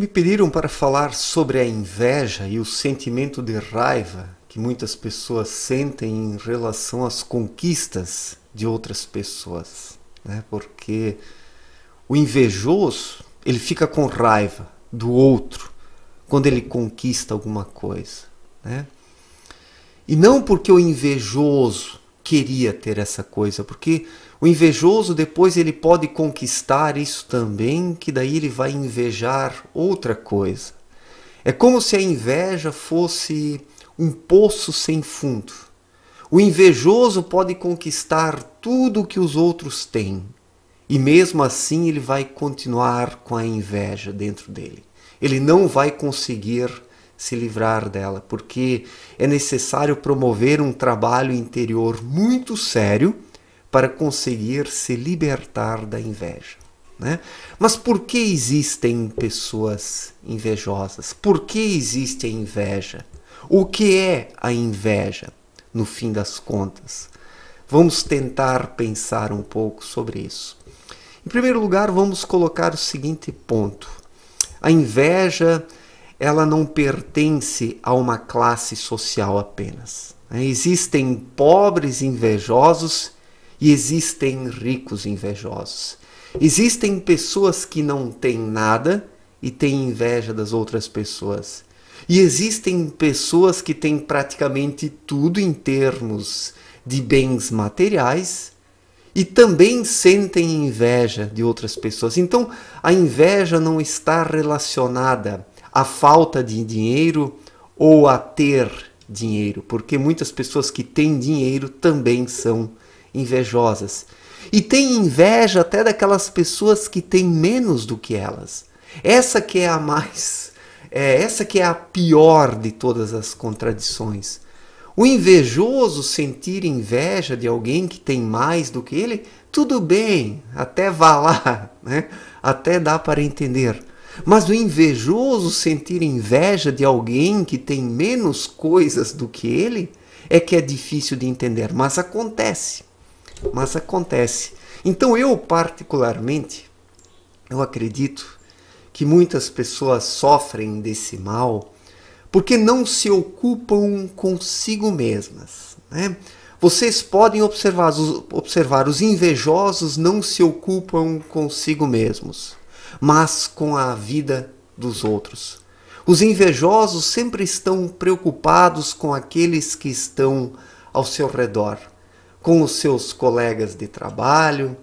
Me pediram para falar sobre a inveja e o sentimento de raiva que muitas pessoas sentem em relação às conquistas de outras pessoas, né? Porque o invejoso ele fica com raiva do outro quando ele conquista alguma coisa, né? E não porque o invejoso queria ter essa coisa, porque o invejoso depois ele pode conquistar isso também, que daí ele vai invejar outra coisa. É como se a inveja fosse um poço sem fundo. O invejoso pode conquistar tudo o que os outros têm, e mesmo assim ele vai continuar com a inveja dentro dele. Ele não vai conseguir se livrar dela, porque é necessário promover um trabalho interior muito sério para conseguir se libertar da inveja. Né? Mas por que existem pessoas invejosas? Por que existe a inveja? O que é a inveja, no fim das contas? Vamos tentar pensar um pouco sobre isso. Em primeiro lugar, vamos colocar o seguinte ponto: a inveja ela não pertence a uma classe social apenas. Né? Existem pobres invejosos e existem ricos invejosos. Existem pessoas que não têm nada e têm inveja das outras pessoas. E existem pessoas que têm praticamente tudo em termos de bens materiais e também sentem inveja de outras pessoas. Então, a inveja não está relacionada à falta de dinheiro ou a ter dinheiro, porque muitas pessoas que têm dinheiro também são invejosas. E tem inveja até daquelas pessoas que têm menos do que elas. Essa que é a mais, é, essa que é a pior de todas as contradições. O invejoso sentir inveja de alguém que tem mais do que ele, tudo bem, até vá lá, né? até dá para entender. Mas o invejoso sentir inveja de alguém que tem menos coisas do que ele é que é difícil de entender, mas acontece mas acontece. Então eu particularmente eu acredito que muitas pessoas sofrem desse mal porque não se ocupam consigo mesmas. Né? Vocês podem observar, observar, os invejosos não se ocupam consigo mesmos, mas com a vida dos outros. Os invejosos sempre estão preocupados com aqueles que estão ao seu redor com os seus colegas de trabalho,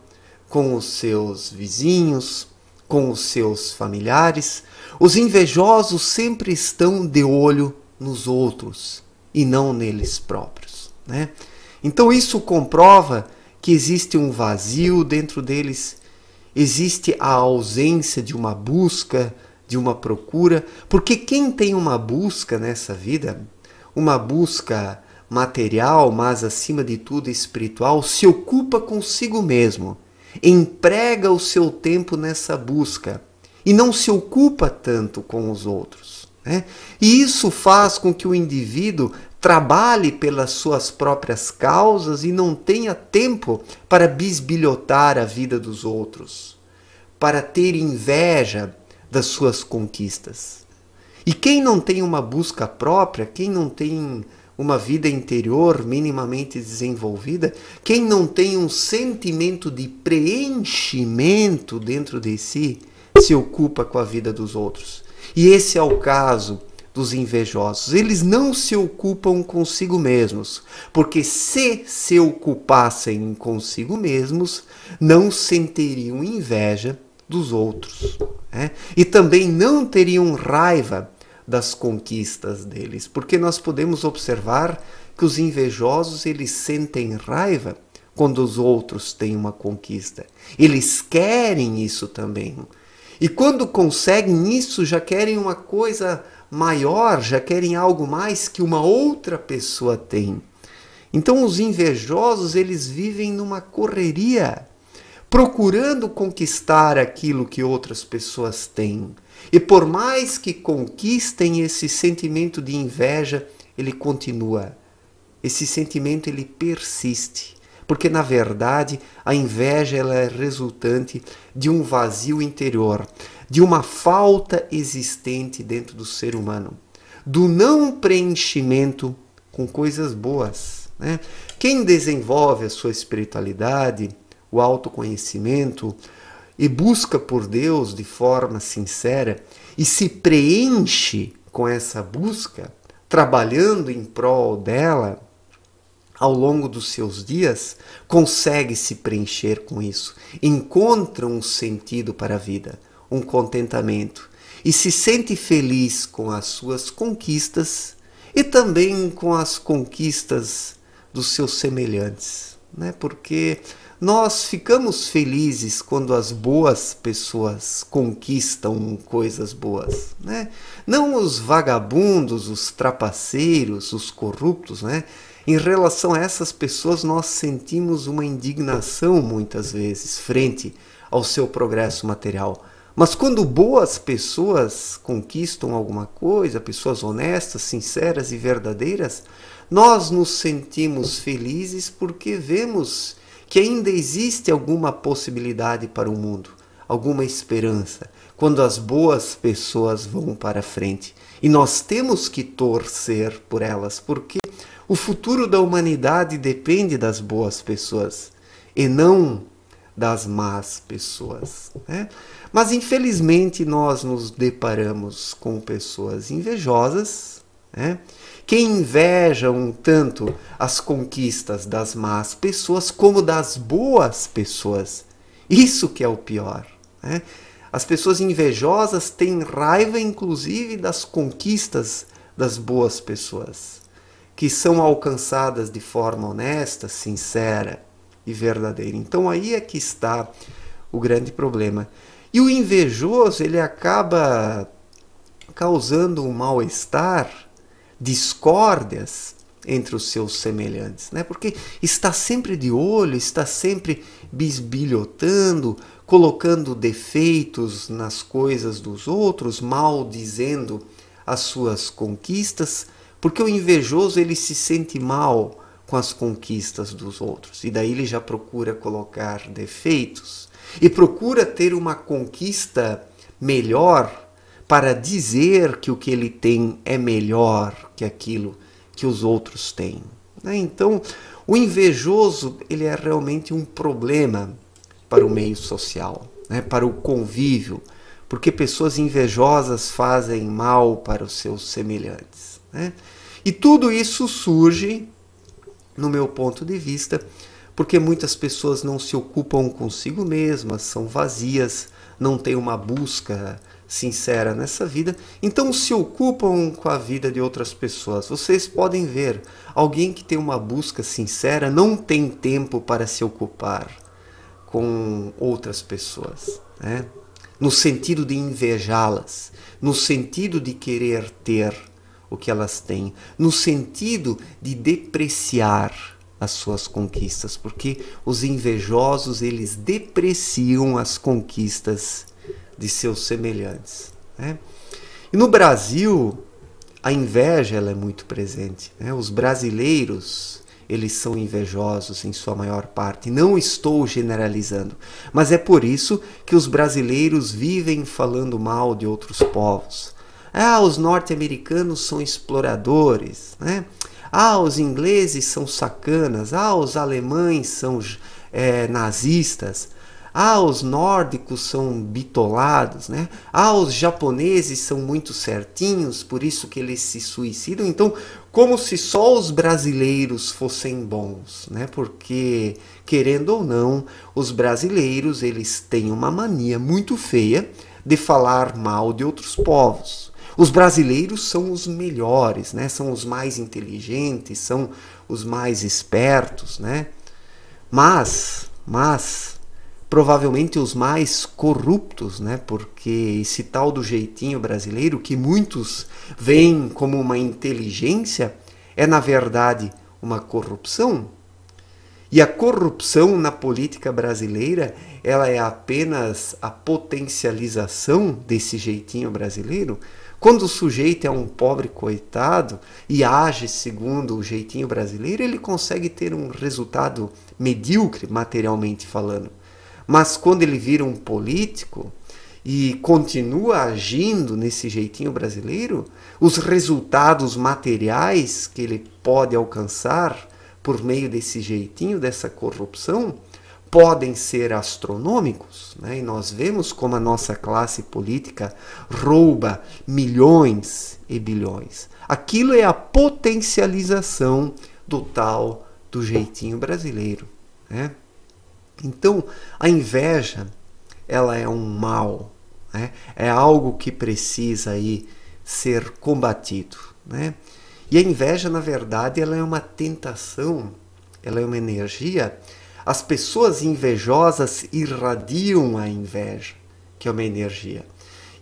com os seus vizinhos, com os seus familiares. Os invejosos sempre estão de olho nos outros e não neles próprios. Né? Então isso comprova que existe um vazio dentro deles, existe a ausência de uma busca, de uma procura, porque quem tem uma busca nessa vida, uma busca material, mas acima de tudo espiritual, se ocupa consigo mesmo, emprega o seu tempo nessa busca e não se ocupa tanto com os outros. Né? E isso faz com que o indivíduo trabalhe pelas suas próprias causas e não tenha tempo para bisbilhotar a vida dos outros, para ter inveja das suas conquistas. E quem não tem uma busca própria, quem não tem uma vida interior minimamente desenvolvida, quem não tem um sentimento de preenchimento dentro de si, se ocupa com a vida dos outros. E esse é o caso dos invejosos. Eles não se ocupam consigo mesmos, porque se se ocupassem consigo mesmos, não sentiriam inveja dos outros. Né? E também não teriam raiva das conquistas deles, porque nós podemos observar que os invejosos eles sentem raiva quando os outros têm uma conquista. Eles querem isso também. E quando conseguem isso, já querem uma coisa maior, já querem algo mais que uma outra pessoa tem. Então os invejosos, eles vivem numa correria, procurando conquistar aquilo que outras pessoas têm e por mais que conquistem esse sentimento de inveja, ele continua. Esse sentimento ele persiste, porque na verdade a inveja ela é resultante de um vazio interior, de uma falta existente dentro do ser humano, do não preenchimento com coisas boas. Né? Quem desenvolve a sua espiritualidade, o autoconhecimento, e busca por Deus de forma sincera e se preenche com essa busca, trabalhando em prol dela ao longo dos seus dias, consegue se preencher com isso, encontra um sentido para a vida, um contentamento e se sente feliz com as suas conquistas e também com as conquistas dos seus semelhantes, né? Porque nós ficamos felizes quando as boas pessoas conquistam coisas boas, né? Não os vagabundos, os trapaceiros, os corruptos, né? Em relação a essas pessoas, nós sentimos uma indignação muitas vezes frente ao seu progresso material. Mas quando boas pessoas conquistam alguma coisa, pessoas honestas, sinceras e verdadeiras, nós nos sentimos felizes porque vemos que ainda existe alguma possibilidade para o mundo, alguma esperança, quando as boas pessoas vão para frente. E nós temos que torcer por elas, porque o futuro da humanidade depende das boas pessoas e não das más pessoas. Né? Mas infelizmente nós nos deparamos com pessoas invejosas né? que invejam tanto as conquistas das más pessoas como das boas pessoas. Isso que é o pior. Né? As pessoas invejosas têm raiva, inclusive, das conquistas das boas pessoas, que são alcançadas de forma honesta, sincera e verdadeira. Então aí é que está o grande problema. E o invejoso ele acaba causando um mal-estar discórdias entre os seus semelhantes, né? Porque está sempre de olho, está sempre bisbilhotando, colocando defeitos nas coisas dos outros, maldizendo as suas conquistas, porque o invejoso ele se sente mal com as conquistas dos outros e daí ele já procura colocar defeitos e procura ter uma conquista melhor para dizer que o que ele tem é melhor que aquilo que os outros têm. Né? Então, o invejoso ele é realmente um problema para o meio social, né? para o convívio, porque pessoas invejosas fazem mal para os seus semelhantes. Né? E tudo isso surge, no meu ponto de vista, porque muitas pessoas não se ocupam consigo mesmas, são vazias, não têm uma busca sincera nessa vida, então se ocupam com a vida de outras pessoas. Vocês podem ver, alguém que tem uma busca sincera não tem tempo para se ocupar com outras pessoas, né? no sentido de invejá-las, no sentido de querer ter o que elas têm, no sentido de depreciar as suas conquistas, porque os invejosos eles depreciam as conquistas de seus semelhantes. Né? E no Brasil, a inveja ela é muito presente. Né? Os brasileiros eles são invejosos em sua maior parte. Não estou generalizando, mas é por isso que os brasileiros vivem falando mal de outros povos. Ah, os norte-americanos são exploradores, né? Ah, os ingleses são sacanas. Ah, os alemães são é, nazistas. Ah, os nórdicos são bitolados, né? Ah, os japoneses são muito certinhos, por isso que eles se suicidam. Então, como se só os brasileiros fossem bons, né? Porque querendo ou não, os brasileiros, eles têm uma mania muito feia de falar mal de outros povos. Os brasileiros são os melhores, né? São os mais inteligentes, são os mais espertos, né? Mas, mas provavelmente os mais corruptos, né? porque esse tal do jeitinho brasileiro, que muitos veem como uma inteligência, é na verdade uma corrupção. E a corrupção na política brasileira, ela é apenas a potencialização desse jeitinho brasileiro. Quando o sujeito é um pobre coitado e age segundo o jeitinho brasileiro, ele consegue ter um resultado medíocre materialmente falando. Mas quando ele vira um político e continua agindo nesse jeitinho brasileiro, os resultados materiais que ele pode alcançar por meio desse jeitinho, dessa corrupção, podem ser astronômicos, né? e nós vemos como a nossa classe política rouba milhões e bilhões. Aquilo é a potencialização do tal do jeitinho brasileiro. Né? Então, a inveja, ela é um mal, né? é algo que precisa aí ser combatido. Né? E a inveja, na verdade, ela é uma tentação, ela é uma energia. As pessoas invejosas irradiam a inveja, que é uma energia.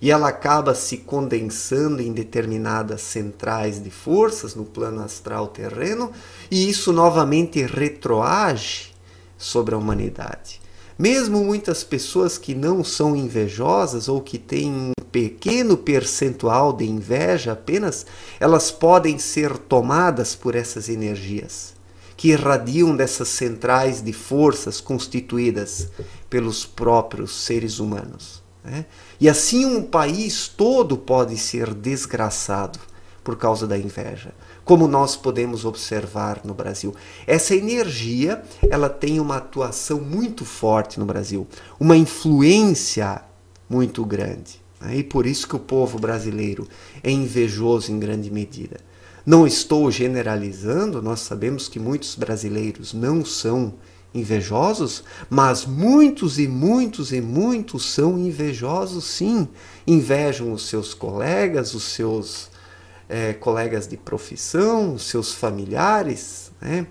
E ela acaba se condensando em determinadas centrais de forças no plano astral terreno, e isso novamente retroage sobre a humanidade. Mesmo muitas pessoas que não são invejosas ou que têm um pequeno percentual de inveja apenas, elas podem ser tomadas por essas energias que irradiam dessas centrais de forças constituídas pelos próprios seres humanos. Né? E assim um país todo pode ser desgraçado por causa da inveja como nós podemos observar no Brasil. Essa energia, ela tem uma atuação muito forte no Brasil, uma influência muito grande. Né? E por isso que o povo brasileiro é invejoso em grande medida. Não estou generalizando, nós sabemos que muitos brasileiros não são invejosos, mas muitos e muitos e muitos são invejosos sim. Invejam os seus colegas, os seus é, colegas de profissão, seus familiares, né?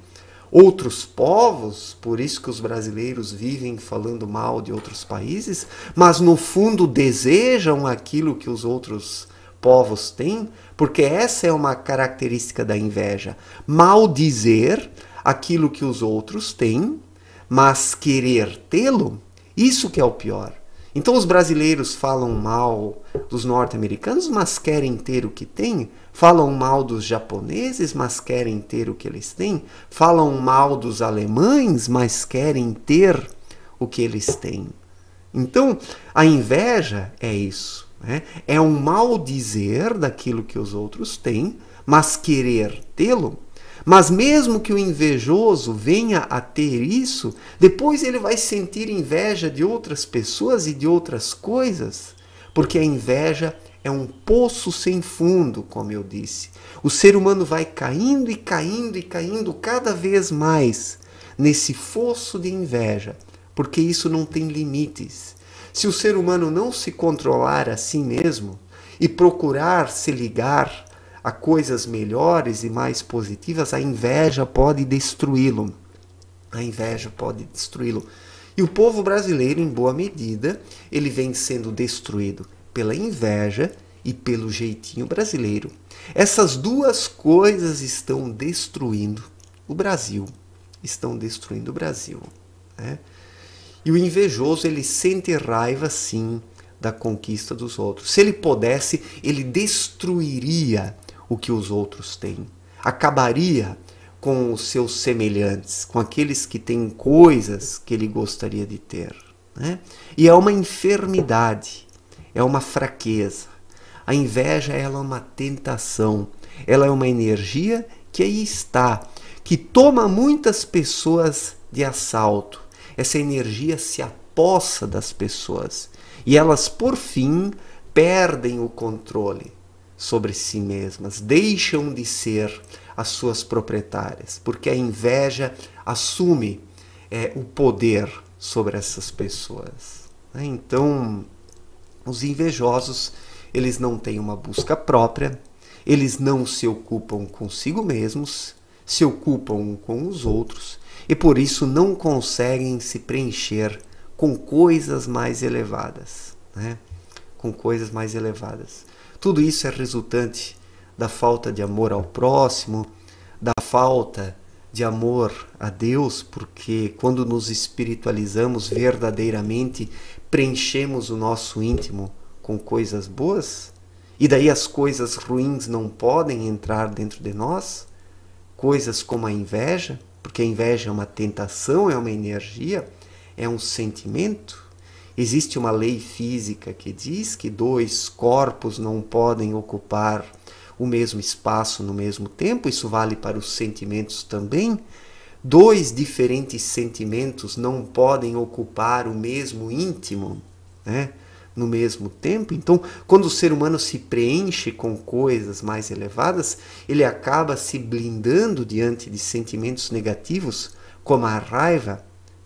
outros povos, por isso que os brasileiros vivem falando mal de outros países, mas no fundo desejam aquilo que os outros povos têm, porque essa é uma característica da inveja, maldizer aquilo que os outros têm, mas querer tê-lo, isso que é o pior. Então os brasileiros falam mal dos norte-americanos, mas querem ter o que têm, Falam mal dos japoneses, mas querem ter o que eles têm. Falam mal dos alemães, mas querem ter o que eles têm. Então, a inveja é isso. Né? É um mal dizer daquilo que os outros têm, mas querer tê-lo. Mas mesmo que o invejoso venha a ter isso, depois ele vai sentir inveja de outras pessoas e de outras coisas, porque a inveja é um poço sem fundo, como eu disse. O ser humano vai caindo e caindo e caindo cada vez mais nesse fosso de inveja, porque isso não tem limites. Se o ser humano não se controlar a si mesmo e procurar se ligar a coisas melhores e mais positivas, a inveja pode destruí-lo. A inveja pode destruí-lo. E o povo brasileiro, em boa medida, ele vem sendo destruído pela inveja e pelo jeitinho brasileiro. Essas duas coisas estão destruindo o Brasil. Estão destruindo o Brasil. Né? E o invejoso ele sente raiva sim da conquista dos outros. Se ele pudesse, ele destruiria o que os outros têm. Acabaria com os seus semelhantes, com aqueles que têm coisas que ele gostaria de ter. Né? E é uma enfermidade é uma fraqueza. A inveja ela é uma tentação, ela é uma energia que aí está, que toma muitas pessoas de assalto. Essa energia se apossa das pessoas e elas, por fim, perdem o controle sobre si mesmas, deixam de ser as suas proprietárias, porque a inveja assume é, o poder sobre essas pessoas. Né? Então, os invejosos, eles não têm uma busca própria, eles não se ocupam consigo mesmos, se ocupam com os outros e por isso não conseguem se preencher com coisas mais elevadas, né? com coisas mais elevadas. Tudo isso é resultante da falta de amor ao próximo, da falta de amor a Deus, porque quando nos espiritualizamos verdadeiramente, preenchemos o nosso íntimo com coisas boas, e daí as coisas ruins não podem entrar dentro de nós, coisas como a inveja, porque a inveja é uma tentação, é uma energia, é um sentimento. Existe uma lei física que diz que dois corpos não podem ocupar o mesmo espaço no mesmo tempo, isso vale para os sentimentos também. Dois diferentes sentimentos não podem ocupar o mesmo íntimo, né? no mesmo tempo. Então, quando o ser humano se preenche com coisas mais elevadas, ele acaba se blindando diante de sentimentos negativos, como a raiva,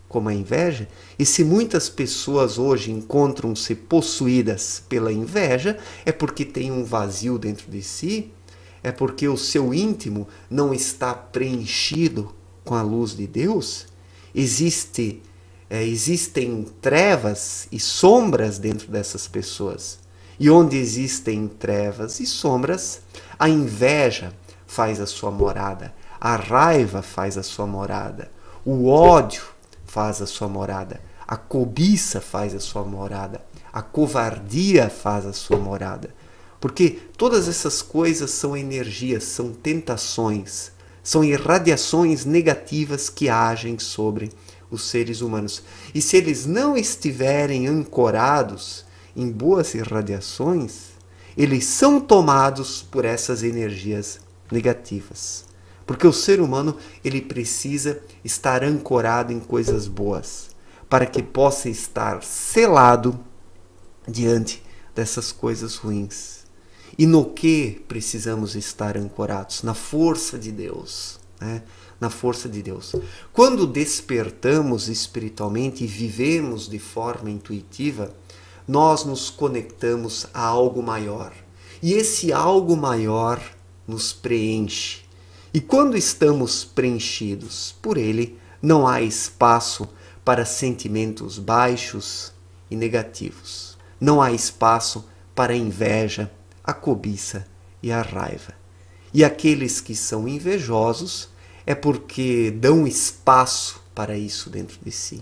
como a inveja, e se muitas pessoas hoje encontram-se possuídas pela inveja, é porque tem um vazio dentro de si, é porque o seu íntimo não está preenchido com a luz de Deus. Existe, é, existem trevas e sombras dentro dessas pessoas. E onde existem trevas e sombras, a inveja faz a sua morada, a raiva faz a sua morada, o ódio faz a sua morada, a cobiça faz a sua morada, a covardia faz a sua morada. Porque todas essas coisas são energias, são tentações, são irradiações negativas que agem sobre os seres humanos. E se eles não estiverem ancorados em boas irradiações, eles são tomados por essas energias negativas. Porque o ser humano ele precisa estar ancorado em coisas boas, para que possa estar selado diante dessas coisas ruins. E no que precisamos estar ancorados? Na força de Deus. Né? Na força de Deus. Quando despertamos espiritualmente e vivemos de forma intuitiva, nós nos conectamos a algo maior. E esse algo maior nos preenche, e quando estamos preenchidos por Ele, não há espaço para sentimentos baixos e negativos. Não há espaço para a inveja, a cobiça e a raiva. E aqueles que são invejosos é porque dão espaço para isso dentro de si.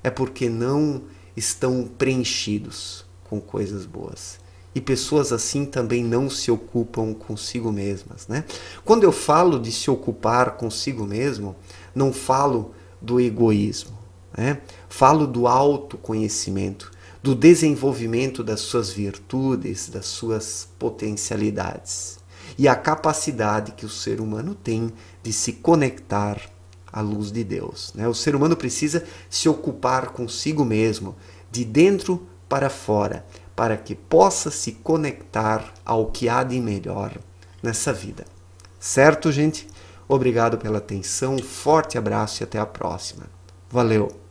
É porque não estão preenchidos com coisas boas e pessoas assim também não se ocupam consigo mesmas. Né? Quando eu falo de se ocupar consigo mesmo, não falo do egoísmo, né? falo do autoconhecimento, do desenvolvimento das suas virtudes, das suas potencialidades e a capacidade que o ser humano tem de se conectar à luz de Deus. Né? O ser humano precisa se ocupar consigo mesmo, de dentro para fora, para que possa se conectar ao que há de melhor nessa vida. Certo, gente? Obrigado pela atenção, um forte abraço e até a próxima. Valeu!